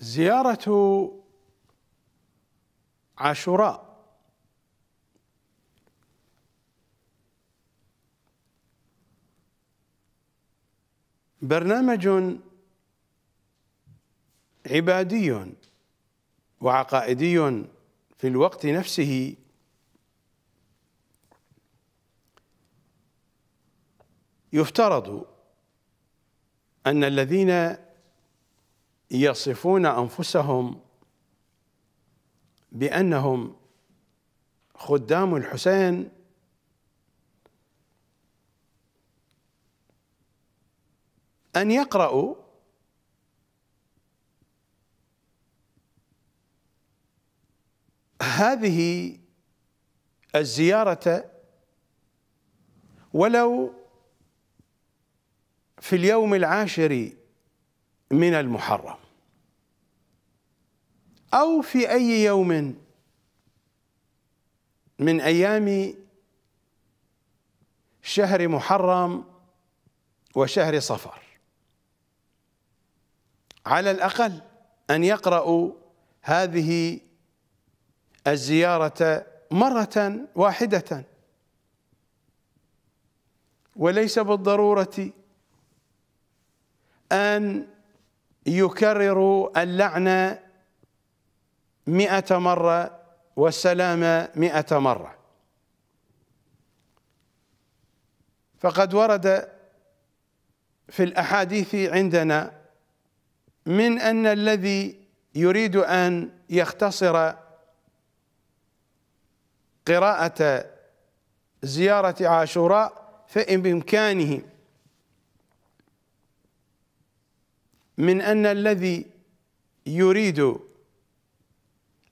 زيارة عاشوراء برنامج عبادي وعقائدي في الوقت نفسه يفترض ان الذين يصفون انفسهم بانهم خدام الحسين ان يقرأوا هذه الزيارة ولو في اليوم العاشر من المحرم أو في أي يوم من أيام شهر محرم وشهر صفر على الأقل أن يقرأوا هذه الزيارة مرة واحدة وليس بالضرورة أن يكرر اللعنة مئة مرة والسلام مئة مرة فقد ورد في الأحاديث عندنا من أن الذي يريد أن يختصر قراءة زيارة عاشوراء فإن بإمكانه من أن الذي يريد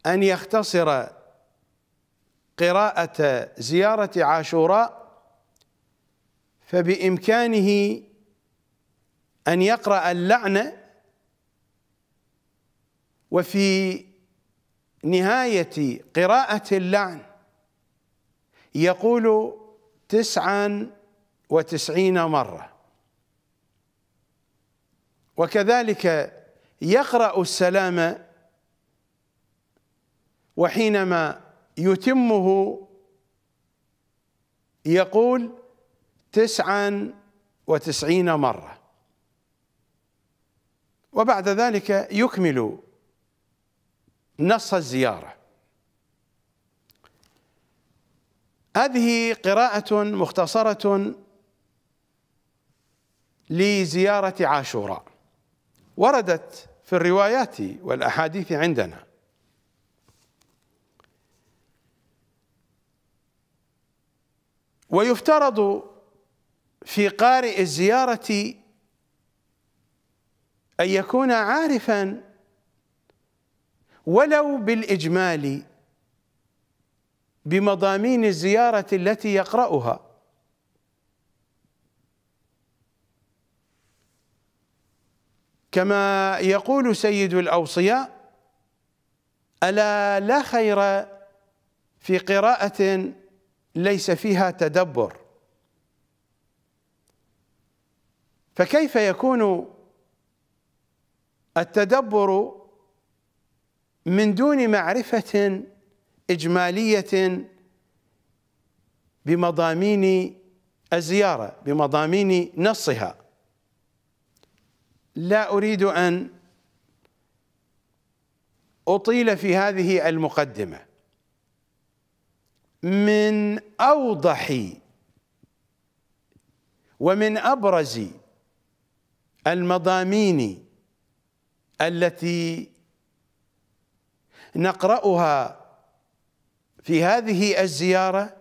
أن يختصر قراءة زيارة عاشوراء فبإمكانه أن يقرأ اللعنة وفي نهاية قراءة اللعن يقول تسعا وتسعين مرة وكذلك يقرأ السلام وحينما يتمه يقول تسعا وتسعين مرة وبعد ذلك يكمل نص الزيارة هذه قراءة مختصرة لزيارة عاشوراء وردت في الروايات والاحاديث عندنا ويفترض في قارئ الزياره ان يكون عارفا ولو بالاجمال بمضامين الزياره التي يقراها كما يقول سيد الأوصياء ألا لا خير في قراءة ليس فيها تدبر فكيف يكون التدبر من دون معرفة إجمالية بمضامين الزيارة بمضامين نصها لا أريد أن أطيل في هذه المقدمة من أوضح ومن أبرز المضامين التي نقرأها في هذه الزيارة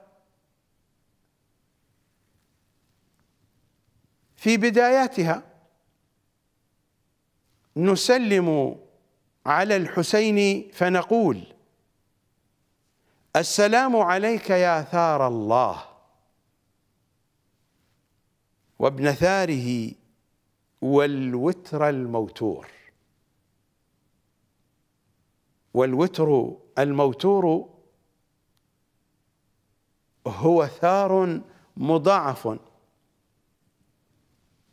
في بداياتها نسلم على الحسين فنقول السلام عليك يا ثار الله وابن ثاره والوتر الموتور والوتر الموتور هو ثار مضاعف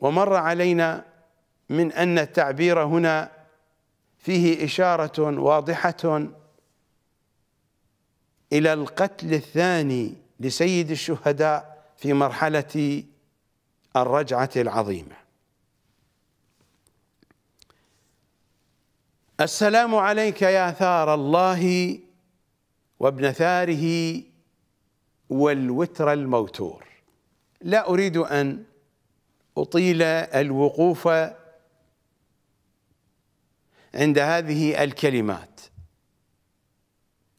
ومر علينا من أن التعبير هنا فيه إشارة واضحة إلى القتل الثاني لسيد الشهداء في مرحلة الرجعة العظيمة السلام عليك يا ثار الله وابن ثاره والوتر الموتور لا أريد أن أطيل الوقوف عند هذه الكلمات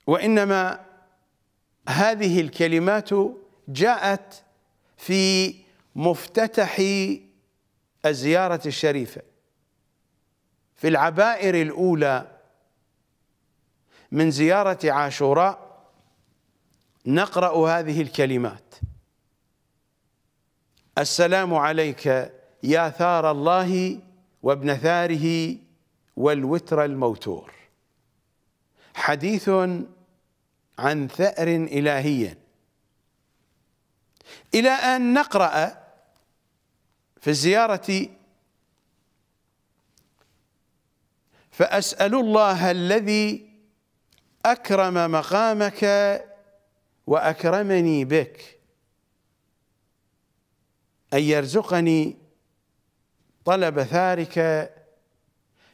وانما هذه الكلمات جاءت في مفتتح الزياره الشريفه في العبائر الاولى من زياره عاشوراء نقرا هذه الكلمات السلام عليك يا ثار الله وابن ثاره والوتر الموتور حديث عن ثأر إلهي إلى أن نقرأ في الزيارة فأسأل الله الذي أكرم مقامك وأكرمني بك أن يرزقني طلب ثارك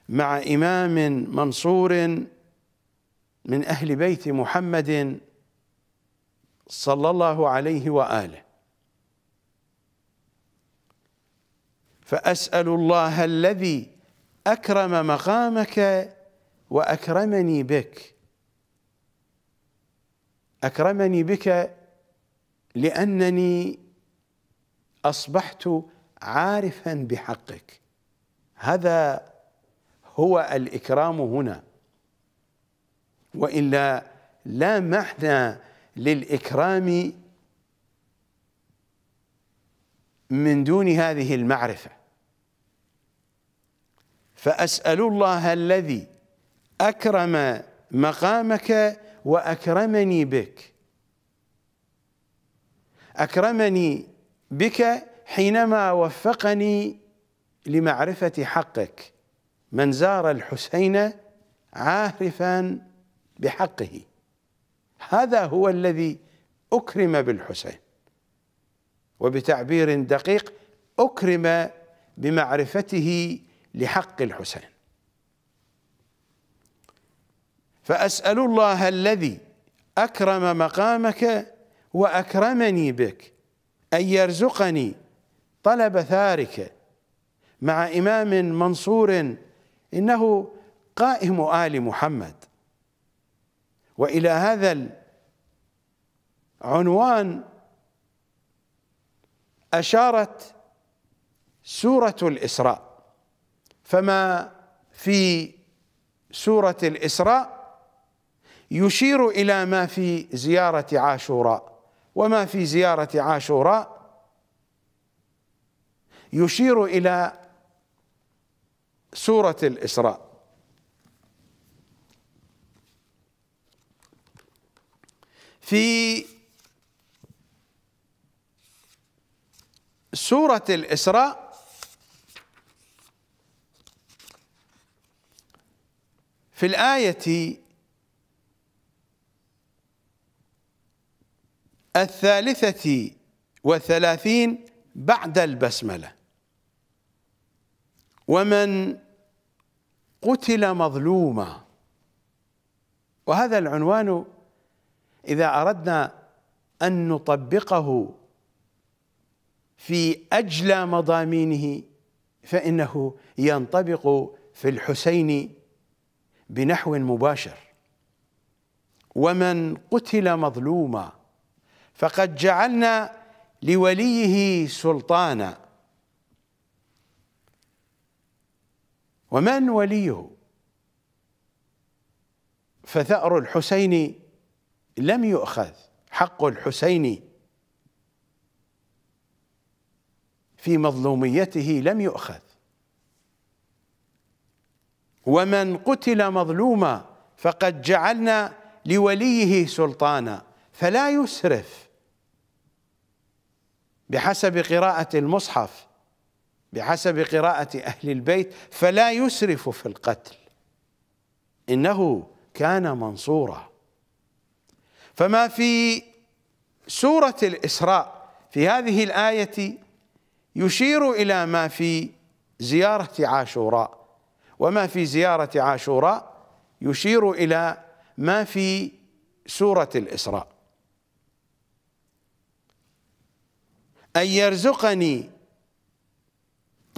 مع إمام منصور من أهل بيت محمد صلى الله عليه وآله فأسأل الله الذي أكرم مقامك وأكرمني بك أكرمني بك لأنني أصبحت عارفا بحقك هذا هو الإكرام هنا وإلا لا معنى للإكرام من دون هذه المعرفة فأسأل الله الذي أكرم مقامك وأكرمني بك أكرمني بك حينما وفقني لمعرفة حقك من زار الحسين عارفا بحقه هذا هو الذي أكرم بالحسين وبتعبير دقيق أكرم بمعرفته لحق الحسين فأسأل الله الذي أكرم مقامك وأكرمني بك أن يرزقني طلب ثارك مع إمام منصور إنه قائم آل محمد وإلى هذا العنوان أشارت سورة الإسراء فما في سورة الإسراء يشير إلى ما في زيارة عاشوراء وما في زيارة عاشوراء يشير إلى سورة الإسراء في سورة الإسراء في الآية الثالثة وثلاثين بعد البسملة ومن قتل مظلوما وهذا العنوان اذا اردنا ان نطبقه في اجلى مضامينه فانه ينطبق في الحسين بنحو مباشر ومن قتل مظلوما فقد جعلنا لوليه سلطانا ومن وليه فثأر الحسين لم يؤخذ حق الحسين في مظلوميته لم يؤخذ ومن قتل مظلوما فقد جعلنا لوليه سلطانا فلا يسرف بحسب قراءة المصحف بحسب قراءة أهل البيت فلا يسرف في القتل إنه كان منصورا فما في سورة الإسراء في هذه الآية يشير إلى ما في زيارة عاشوراء وما في زيارة عاشوراء يشير إلى ما في سورة الإسراء أن يرزقني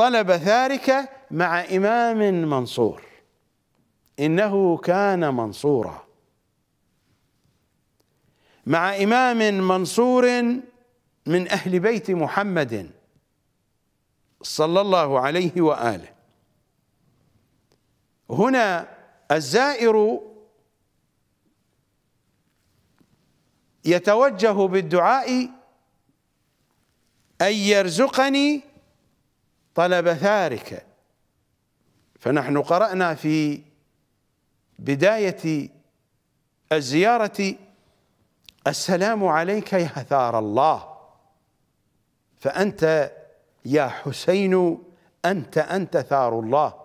طلب ذلك مع إمام منصور إنه كان منصورا مع إمام منصور من أهل بيت محمد صلى الله عليه وآله هنا الزائر يتوجه بالدعاء أن يرزقني طلب ثارك فنحن قرأنا في بداية الزيارة السلام عليك يا ثار الله فأنت يا حسين أنت أنت ثار الله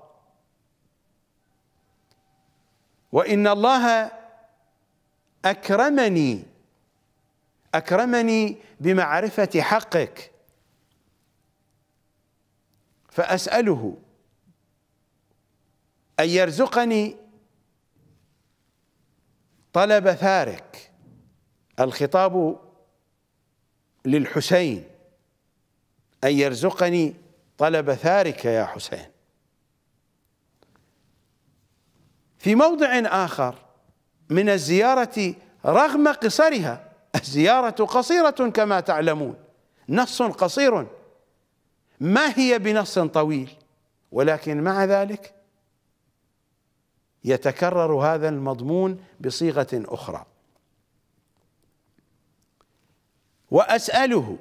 وإن الله أكرمني أكرمني بمعرفة حقك فأسأله أن يرزقني طلب ثارك الخطاب للحسين أن يرزقني طلب ثارك يا حسين في موضع آخر من الزيارة رغم قصرها الزيارة قصيرة كما تعلمون نص قصير ما هي بنص طويل ولكن مع ذلك يتكرر هذا المضمون بصيغه اخرى واساله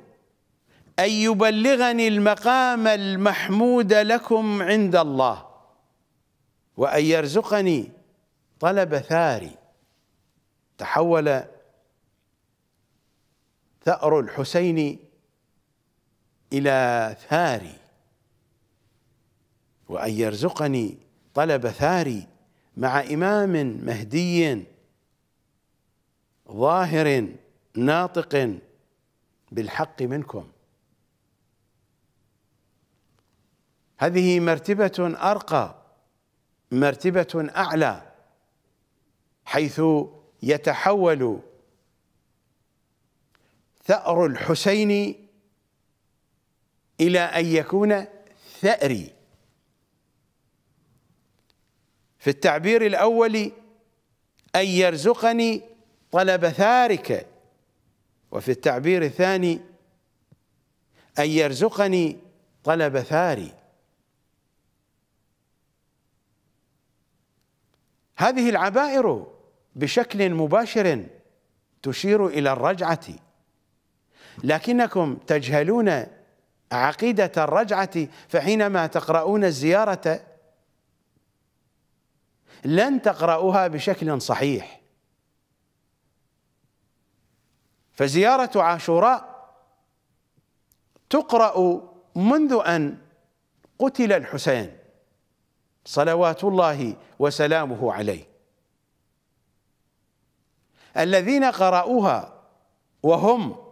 ان يبلغني المقام المحمود لكم عند الله وان يرزقني طلب ثاري تحول ثأر الحسين إلى ثاري وأن يرزقني طلب ثاري مع إمام مهدي ظاهر ناطق بالحق منكم هذه مرتبة أرقى مرتبة أعلى حيث يتحول ثأر الحسين إلى أن يكون ثأري في التعبير الأول أن يرزقني طلب ثارك وفي التعبير الثاني أن يرزقني طلب ثاري هذه العبائر بشكل مباشر تشير إلى الرجعة لكنكم تجهلون عقيدة الرجعة فحينما تقرؤون الزيارة لن تقرؤوها بشكل صحيح فزيارة عاشوراء تقرأ منذ أن قتل الحسين صلوات الله وسلامه عليه الذين قرأوها وهم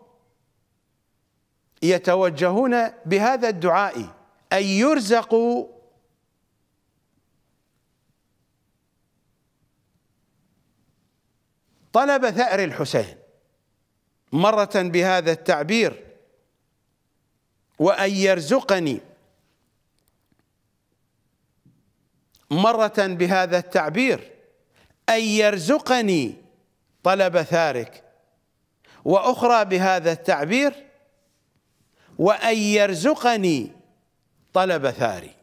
يتوجهون بهذا الدعاء أن يرزقوا طلب ثأر الحسين مرة بهذا التعبير وأن يرزقني مرة بهذا التعبير أن يرزقني طلب ثارك وأخرى بهذا التعبير وأن يرزقني طلب ثاري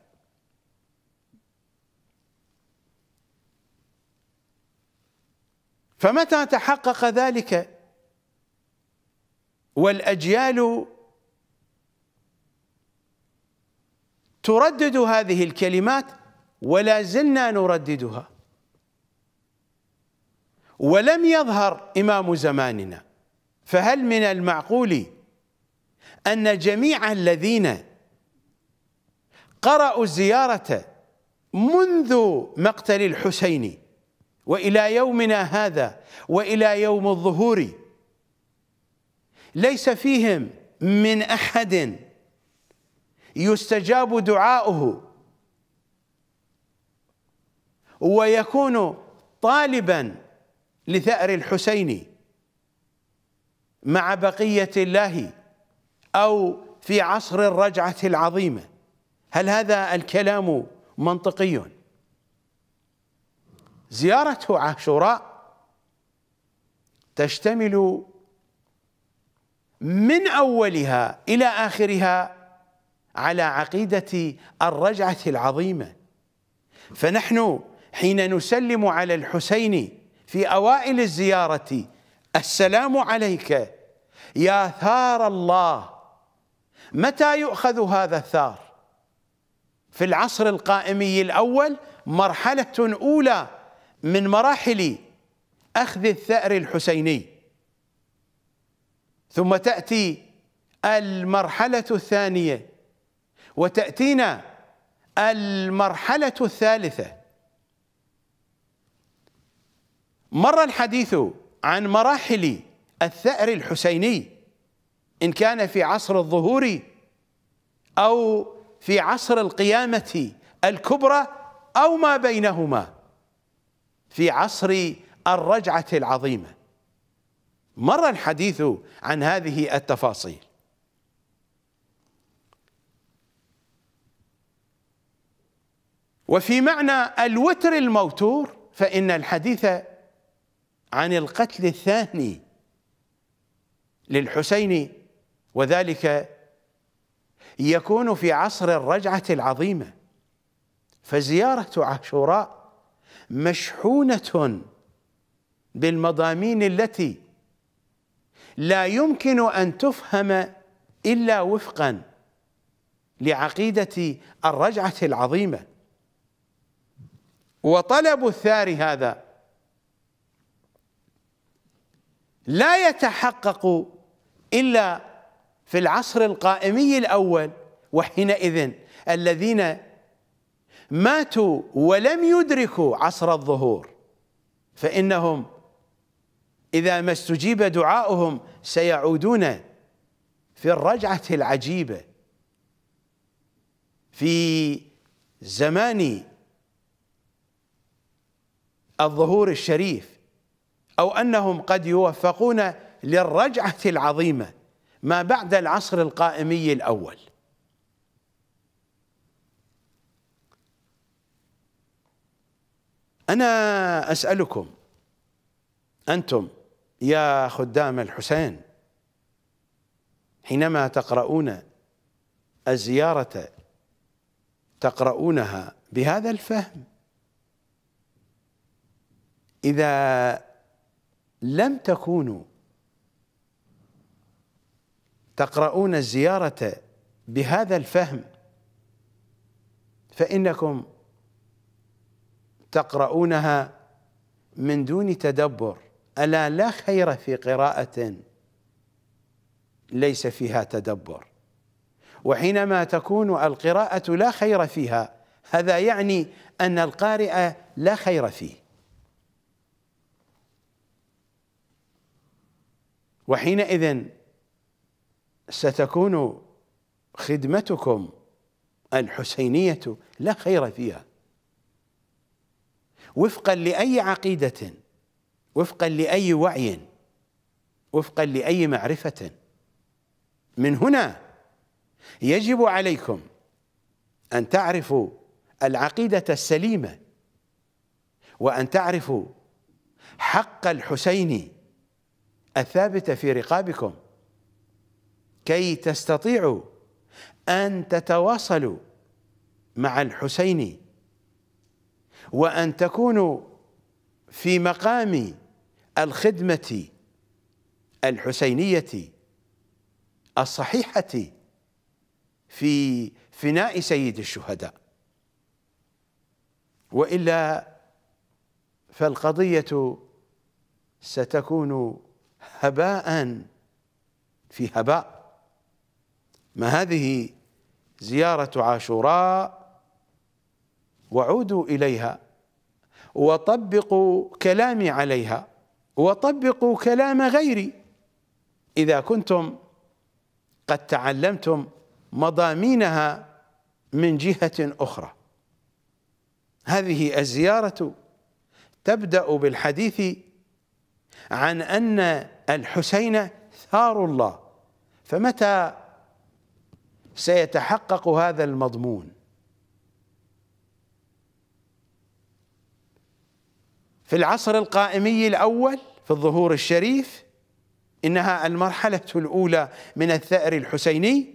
فمتى تحقق ذلك والأجيال تردد هذه الكلمات ولا زلنا نرددها ولم يظهر إمام زماننا فهل من المعقول أن جميع الذين قرأوا الزيارة منذ مقتل الحسين وإلى يومنا هذا وإلى يوم الظهور ليس فيهم من أحد يستجاب دعاؤه ويكون طالبا لثأر الحسين مع بقية الله أو في عصر الرجعة العظيمة هل هذا الكلام منطقي زيارة عاشوراء تشتمل من أولها إلى آخرها على عقيدة الرجعة العظيمة فنحن حين نسلم على الحسين في أوائل الزيارة السلام عليك يا ثار الله متى يؤخذ هذا الثار في العصر القائمي الأول مرحلة أولى من مراحل أخذ الثأر الحسيني ثم تأتي المرحلة الثانية وتأتينا المرحلة الثالثة مر الحديث عن مراحل الثأر الحسيني إن كان في عصر الظهور أو في عصر القيامة الكبرى أو ما بينهما في عصر الرجعة العظيمة مر الحديث عن هذه التفاصيل وفي معنى الوتر الموتور فإن الحديث عن القتل الثاني للحسين وذلك يكون في عصر الرجعة العظيمة فزيارة عاشوراء مشحونة بالمضامين التي لا يمكن أن تفهم إلا وفقا لعقيدة الرجعة العظيمة وطلب الثار هذا لا يتحقق إلا في العصر القائمي الأول وحينئذ الذين ماتوا ولم يدركوا عصر الظهور فإنهم إذا ما استجيب دعاؤهم سيعودون في الرجعة العجيبة في زمان الظهور الشريف أو أنهم قد يوفقون للرجعة العظيمة ما بعد العصر القائمي الأول أنا أسألكم أنتم يا خدام الحسين حينما تقرؤون الزيارة تقرؤونها بهذا الفهم إذا لم تكونوا تقرؤون الزيارة بهذا الفهم فإنكم تقرؤونها من دون تدبر ألا لا خير في قراءة ليس فيها تدبر وحينما تكون القراءة لا خير فيها هذا يعني أن القارئ لا خير فيه وحينئذ ستكون خدمتكم الحسينية لا خير فيها وفقا لأي عقيدة وفقا لأي وعي وفقا لأي معرفة من هنا يجب عليكم أن تعرفوا العقيدة السليمة وأن تعرفوا حق الحسين الثابت في رقابكم كي تستطيعوا أن تتواصلوا مع الحسين وأن تكونوا في مقام الخدمة الحسينية الصحيحة في فناء سيد الشهداء وإلا فالقضية ستكون هباء في هباء ما هذه زيارة عاشوراء وعودوا إليها وطبقوا كلامي عليها وطبقوا كلام غيري إذا كنتم قد تعلمتم مضامينها من جهة أخرى هذه الزيارة تبدأ بالحديث عن أن الحسين ثار الله فمتى سيتحقق هذا المضمون في العصر القائمي الأول في الظهور الشريف إنها المرحلة الأولى من الثأر الحسيني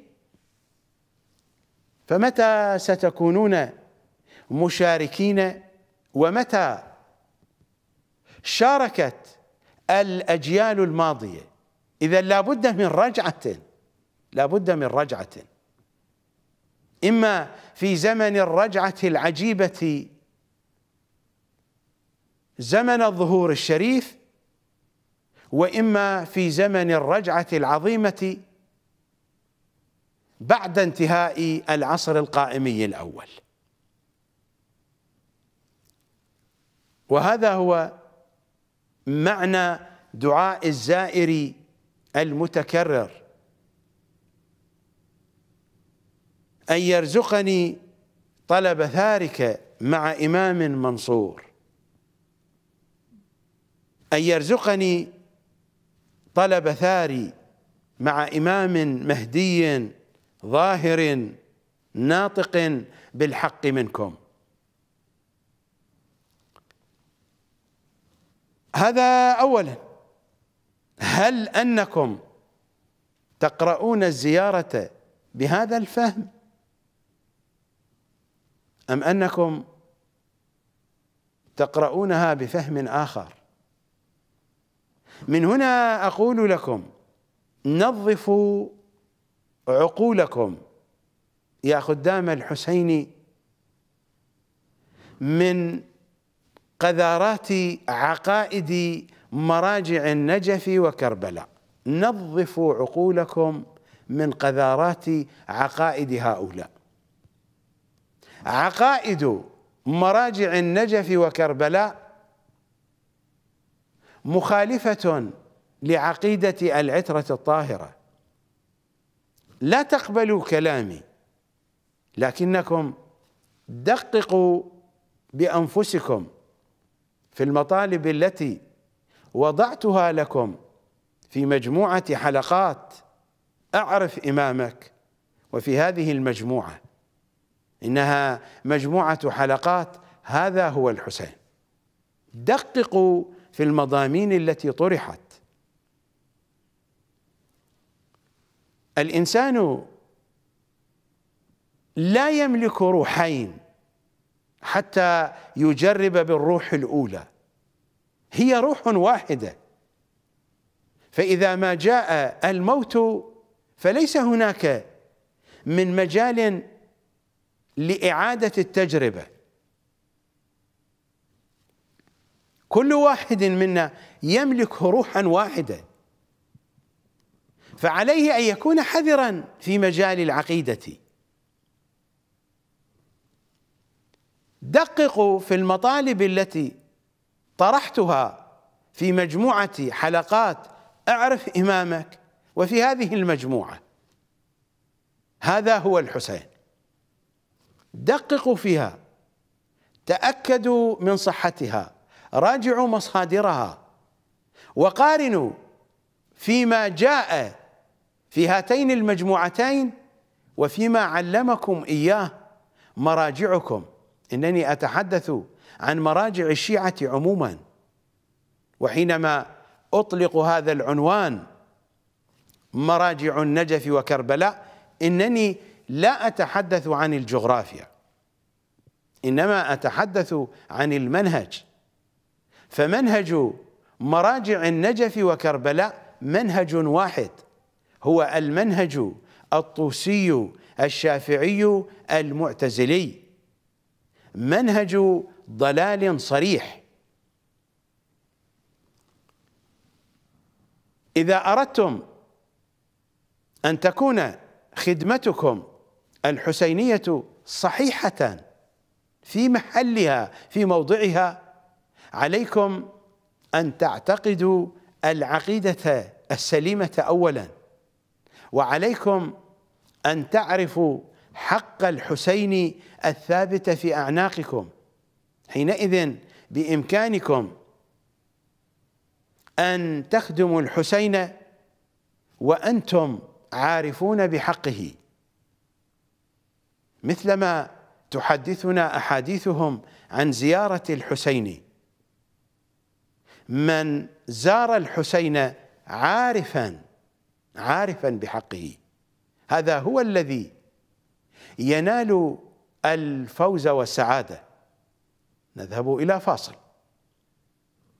فمتى ستكونون مشاركين ومتى شاركت الأجيال الماضية إذا لابد من رجعة لابد من رجعة إما في زمن الرجعة العجيبة زمن الظهور الشريف وإما في زمن الرجعة العظيمة بعد انتهاء العصر القائمي الأول وهذا هو معنى دعاء الزائر المتكرر أن يرزقني طلب ثارك مع إمام منصور أن يرزقني طلب ثاري مع إمام مهدي ظاهر ناطق بالحق منكم هذا أولا هل أنكم تقرؤون الزيارة بهذا الفهم أم أنكم تقرؤونها بفهم آخر من هنا أقول لكم نظفوا عقولكم يا خدام الحسين من قذارات عقائد مراجع النجف وكربلاء نظفوا عقولكم من قذارات عقائد هؤلاء عقائد مراجع النجف وكربلاء مخالفة لعقيدة العترة الطاهرة لا تقبلوا كلامي لكنكم دققوا بأنفسكم في المطالب التي وضعتها لكم في مجموعة حلقات أعرف إمامك وفي هذه المجموعة إنها مجموعة حلقات هذا هو الحسين دققوا في المضامين التي طرحت الإنسان لا يملك روحين حتى يجرب بالروح الأولى هي روح واحدة فإذا ما جاء الموت فليس هناك من مجال لإعادة التجربة كل واحد منا يملك روحا واحدة فعليه أن يكون حذرا في مجال العقيدة دققوا في المطالب التي طرحتها في مجموعة حلقات اعرف إمامك وفي هذه المجموعة هذا هو الحسين دققوا فيها تأكدوا من صحتها راجعوا مصادرها وقارنوا فيما جاء في هاتين المجموعتين وفيما علمكم إياه مراجعكم إنني أتحدث عن مراجع الشيعة عموما وحينما أطلق هذا العنوان مراجع النجف وكربلاء إنني لا أتحدث عن الجغرافيا إنما أتحدث عن المنهج فمنهج مراجع النجف وكربلاء منهج واحد هو المنهج الطوسي الشافعي المعتزلي منهج ضلال صريح إذا أردتم أن تكون خدمتكم الحسينية صحيحة في محلها في موضعها عليكم أن تعتقدوا العقيدة السليمة أولا وعليكم أن تعرفوا حق الحسين الثابت في أعناقكم حينئذ بإمكانكم أن تخدموا الحسين وأنتم عارفون بحقه مثلما تحدثنا احاديثهم عن زياره الحسين من زار الحسين عارفا عارفا بحقه هذا هو الذي ينال الفوز والسعاده نذهب الى فاصل